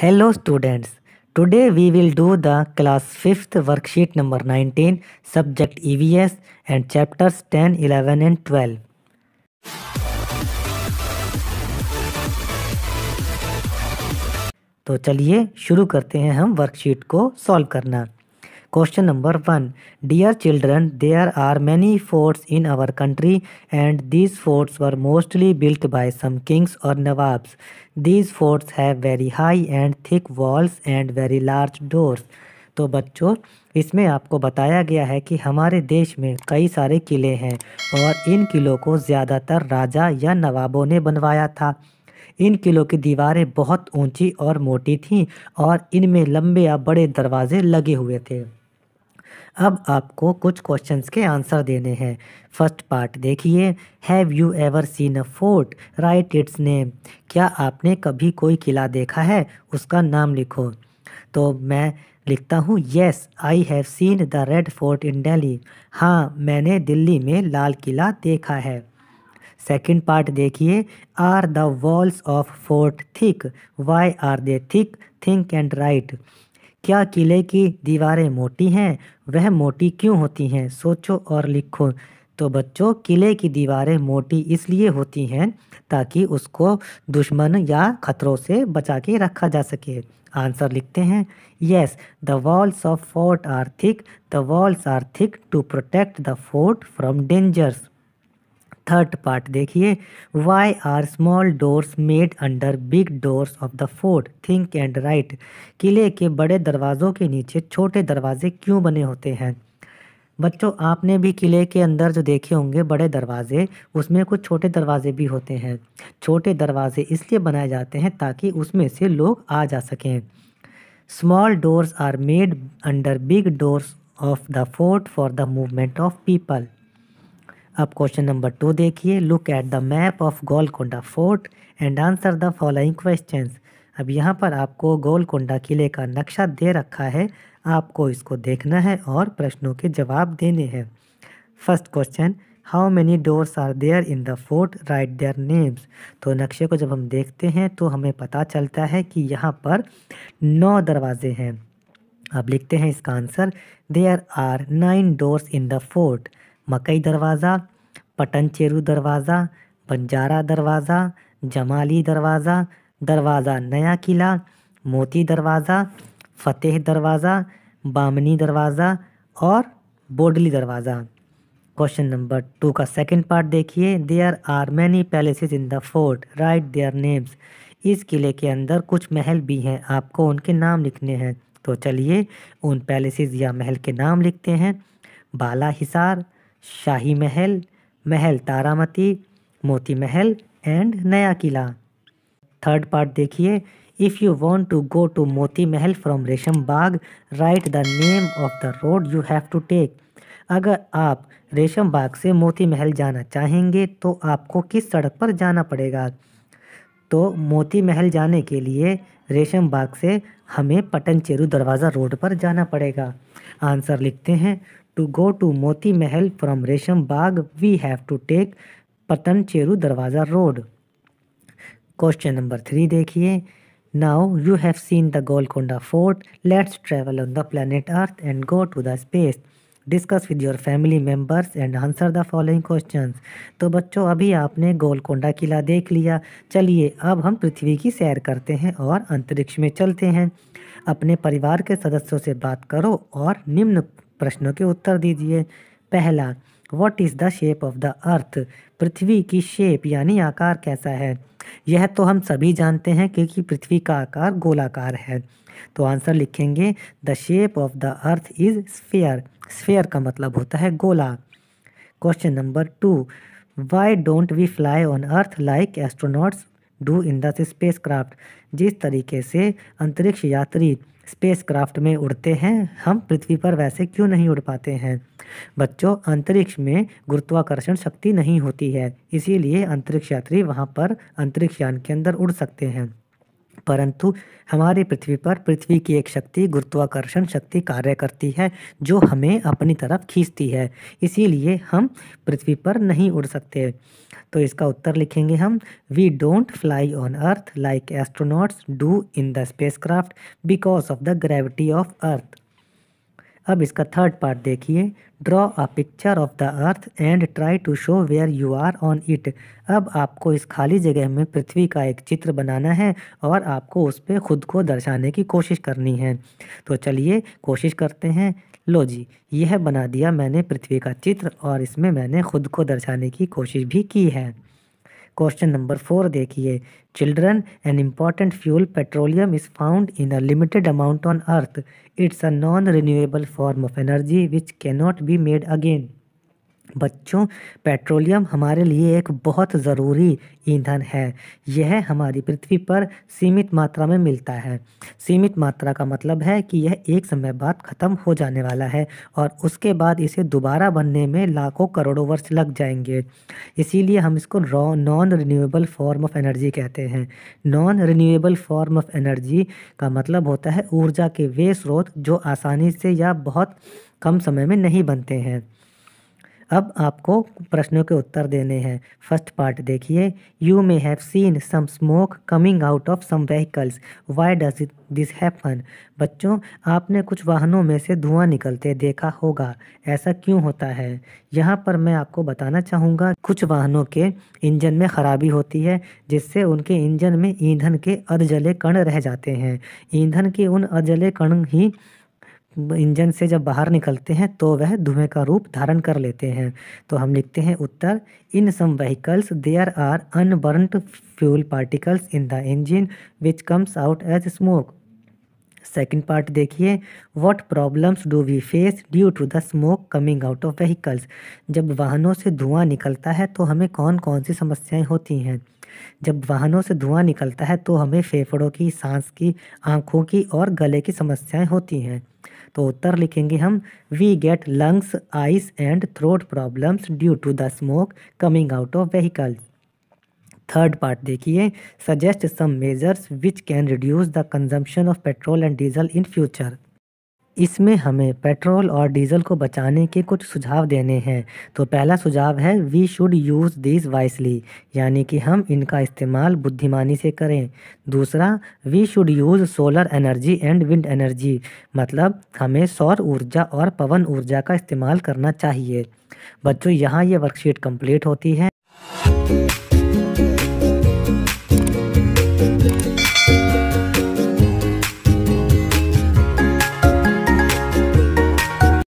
Hello students. Today we will do the class 5th worksheet number 19 subject EVS and chapters 10, 11 and 12. तो चलिए शुरू करते हैं हम वर्कशीट को सॉल्व करना question number one dear children there are many forts in our country and these forts were mostly built by some kings और nawabs these forts have very high and thick walls and very large doors तो बच्चों इसमें आपको बताया गया है कि हमारे देश में कई सारे किले हैं और इन किलों को ज़्यादातर राजा या नवाबों ने बनवाया था इन किलों की दीवारें बहुत ऊंची और मोटी थीं और इनमें लंबे या बड़े दरवाजे लगे हुए थे अब आपको कुछ क्वेश्चंस के आंसर देने हैं फर्स्ट पार्ट देखिए have you ever seen a fort write its name क्या आपने कभी कोई किला देखा है उसका नाम लिखो तो मैं लिखता हूँ yes I have seen the Red Fort in Delhi हाँ मैंने दिल्ली में लाल किला देखा है सेकेंड पार्ट देखिए are the walls of fort thick why are they thick think and write क्या किले की दीवारें मोटी हैं वह मोटी क्यों होती हैं सोचो और लिखो तो बच्चों किले की दीवारें मोटी इसलिए होती हैं ताकि उसको दुश्मन या खतरों से बचा के रखा जा सके आंसर लिखते हैं yes the walls of fort are thick the walls are thick to protect the fort from dangers third part देखिए why are small doors made under big doors of the fort think and write किले के बड़े दरवाज़ों के नीचे छोटे दरवाजे क्यों बने होते हैं बच्चों आपने भी किले के अंदर जो देखे होंगे बड़े दरवाजे उसमें कुछ छोटे दरवाजे भी होते हैं छोटे दरवाजे इसलिए बनाए जाते हैं ताकि उसमें से लोग आ जा सकें small doors are made under big doors of the fort for the movement of people अब क्वेश्चन नंबर टू देखिए look at the map of Golconda fort and answer the following question अब यहाँ पर आपको गोलकोंडा किले का नक्शा दे रखा है आपको इसको देखना है और प्रश्नों के जवाब देने हैं first question how many doors are there in the fort write their names तो नक्शे को जब हम देखते हैं तो हमें पता चलता है कि यहाँ पर नौ दरवाजे हैं अब लिखते हैं इसका answer there are nine doors in the fort Makai Darwaza Patan चेरू दरवाज़ा बंजारा दरवाज़ा जमाली दरवाज़ा दरवाज़ा नया किला मोती दरवाज़ा फतेह दरवाज़ा बामनी दरवाज़ा और Bodli Darwaza question number two का सेकंड पार्ट देखिए there are many palaces in the fort write their names इस किले के अंदर कुछ महल भी हैं आपको उनके नाम लिखने हैं तो चलिए उन पैलेसेज या महल के नाम लिखते हैं बाला हिसार शाही महल महल तारामती मोती Mahal and Naya Qila third part देखिए if you want to go to Moti Mahal from Resham Bagh write the name of the road you have to take अगर आप रेशम बाग से मोती महल जाना चाहेंगे तो आपको किस सड़क पर जाना पड़ेगा तो मोती महल जाने के लिए रेशम बाग से हमें पटन चेरू दरवाज़ा रोड पर जाना पड़ेगा आंसर लिखते हैं To go to Moti Mahal from Resham Bagh, we have to take Patan Cheru Darwaza Road. Question number three देखिए Now you have seen the Golconda Fort. Let's travel on the planet Earth and go to the space. Discuss with your family members and answer the following question तो बच्चों अभी आपने गोलकोंडा किला देख लिया चलिए अब हम पृथ्वी की सैर करते हैं और अंतरिक्ष में चलते हैं अपने परिवार के सदस्यों से बात करो और निम्न प्रश्नों के उत्तर दीजिए पहला what is the shape of the earth पृथ्वी की शेप यानी आकार कैसा है यह तो हम सभी जानते हैं क्योंकि पृथ्वी का आकार गोलाकार है तो आंसर लिखेंगे the shape of the earth is sphere sphere का मतलब होता है गोला question number two why don't we fly on earth like astronauts do in the spacecraft जिस तरीके से अंतरिक्ष यात्री स्पेसक्राफ्ट में उड़ते हैं हम पृथ्वी पर वैसे क्यों नहीं उड़ पाते हैं बच्चों अंतरिक्ष में गुरुत्वाकर्षण शक्ति नहीं होती है इसीलिए अंतरिक्ष यात्री वहाँ पर अंतरिक्ष यान के अंदर उड़ सकते हैं परंतु हमारी पृथ्वी पर पृथ्वी की एक शक्ति गुरुत्वाकर्षण शक्ति कार्य करती है जो हमें अपनी तरफ खींचती है इसीलिए हम पृथ्वी पर नहीं उड़ सकते तो इसका उत्तर लिखेंगे हम we don't fly on earth like astronauts do in the spacecraft because of the gravity of earth अब इसका थर्ड पार्ट देखिए draw a picture of the earth and try to show where you are on it अब आपको इस खाली जगह में पृथ्वी का एक चित्र बनाना है और आपको उस पर खुद को दर्शाने की कोशिश करनी है तो चलिए कोशिश करते हैं लो जी यह बना दिया मैंने पृथ्वी का चित्र और इसमें मैंने खुद को दर्शाने की कोशिश भी की है Question number 4 देखिए Children, an important fuel, petroleum is found in a limited amount on earth. It's a non-renewable form of energy which cannot be made again. बच्चों पेट्रोलियम हमारे लिए एक बहुत ज़रूरी ईंधन है यह हमारी पृथ्वी पर सीमित मात्रा में मिलता है सीमित मात्रा का मतलब है कि यह एक समय बाद ख़त्म हो जाने वाला है और उसके बाद इसे दोबारा बनने में लाखों करोड़ों वर्ष लग जाएंगे इसीलिए हम इसको raw non renewable form of energy कहते हैं non renewable form of energy का मतलब होता है ऊर्जा के वे स्रोत जो आसानी से या बहुत कम समय में नहीं बनते हैं अब आपको प्रश्नों के उत्तर देने हैं फर्स्ट पार्ट देखिए you may have seen some smoke coming out of some vehicles why does it this happen बच्चों आपने कुछ वाहनों में से धुआं निकलते देखा होगा ऐसा क्यों होता है यहाँ पर मैं आपको बताना चाहूँगा कुछ वाहनों के इंजन में खराबी होती है जिससे उनके इंजन में ईंधन के अधजले कण रह जाते हैं ईंधन के उन अधजले कण ही इंजन से जब बाहर निकलते हैं तो वह धुएं का रूप धारण कर लेते हैं तो हम लिखते हैं उत्तर in some vehicles there are unburned fuel particles in the engine which comes out as smoke second part देखिए what problems do we face due to the smoke coming out of vehicles जब वाहनों से धुआं निकलता है तो हमें कौन कौन सी समस्याएं होती हैं जब वाहनों से धुआं निकलता है तो हमें फेफड़ों की सांस की आँखों की और गले की समस्याएं होती हैं तो उत्तर लिखेंगे हम we get lungs eyes and throat problems due to the smoke coming out of vehicles third part देखिए suggest some measures which can reduce the consumption of petrol and diesel in future इसमें हमें petrol और diesel को बचाने के कुछ सुझाव देने हैं तो पहला सुझाव है we should use this wisely यानी कि हम इनका इस्तेमाल बुद्धिमानी से करें दूसरा we should use solar energy and wind energy मतलब हमें सौर ऊर्जा और पवन ऊर्जा का इस्तेमाल करना चाहिए बच्चों यहाँ ये वर्कशीट कंप्लीट होती है